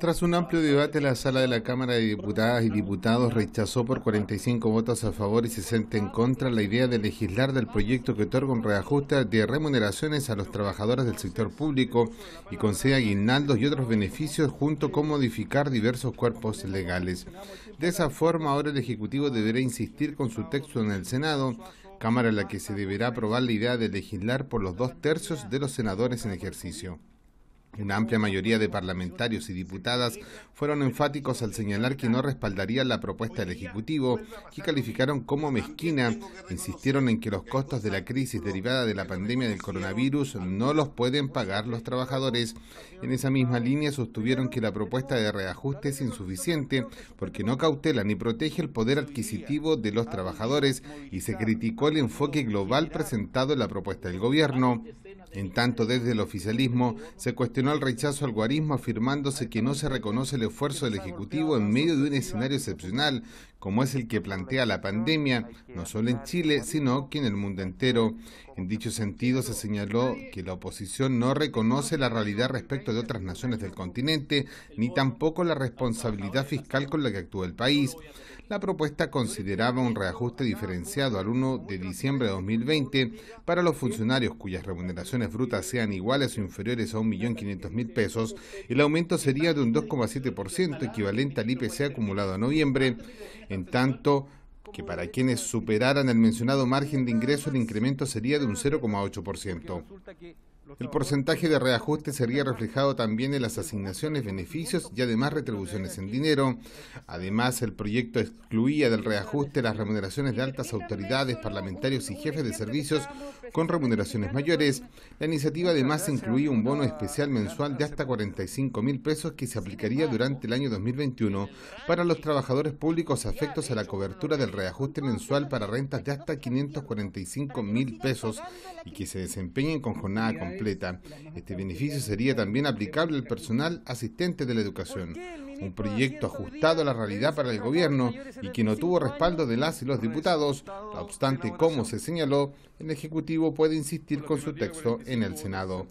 Tras un amplio debate, la sala de la Cámara de Diputadas y Diputados rechazó por 45 votos a favor y 60 en contra la idea de legislar del proyecto que otorga un reajuste de remuneraciones a los trabajadores del sector público y concede aguinaldos y otros beneficios junto con modificar diversos cuerpos legales. De esa forma, ahora el Ejecutivo deberá insistir con su texto en el Senado, Cámara en la que se deberá aprobar la idea de legislar por los dos tercios de los senadores en ejercicio. Una amplia mayoría de parlamentarios y diputadas fueron enfáticos al señalar que no respaldarían la propuesta del Ejecutivo, que calificaron como mezquina, insistieron en que los costos de la crisis derivada de la pandemia del coronavirus no los pueden pagar los trabajadores. En esa misma línea sostuvieron que la propuesta de reajuste es insuficiente porque no cautela ni protege el poder adquisitivo de los trabajadores y se criticó el enfoque global presentado en la propuesta del gobierno. En tanto, desde el oficialismo se cuestionó el rechazo al guarismo afirmándose que no se reconoce el esfuerzo del Ejecutivo en medio de un escenario excepcional, como es el que plantea la pandemia, no solo en Chile, sino que en el mundo entero. En dicho sentido, se señaló que la oposición no reconoce la realidad respecto de otras naciones del continente, ni tampoco la responsabilidad fiscal con la que actúa el país. La propuesta consideraba un reajuste diferenciado al 1 de diciembre de 2020 para los funcionarios cuyas remuneraciones brutas sean iguales o inferiores a 1.500.000 pesos, el aumento sería de un 2,7%, equivalente al IPC acumulado a noviembre. En tanto, que para quienes superaran el mencionado margen de ingreso el incremento sería de un 0,8%. El porcentaje de reajuste sería reflejado también en las asignaciones, beneficios y además retribuciones en dinero. Además, el proyecto excluía del reajuste las remuneraciones de altas autoridades, parlamentarios y jefes de servicios con remuneraciones mayores. La iniciativa además incluía un bono especial mensual de hasta 45 mil pesos que se aplicaría durante el año 2021 para los trabajadores públicos afectos a la cobertura del reajuste mensual para rentas de hasta 545 mil pesos y que se desempeñen con jornada completa completa. Este beneficio sería también aplicable al personal asistente de la educación, un proyecto ajustado a la realidad para el gobierno y que no tuvo respaldo de las y los diputados, no obstante, como se señaló, el Ejecutivo puede insistir con su texto en el Senado.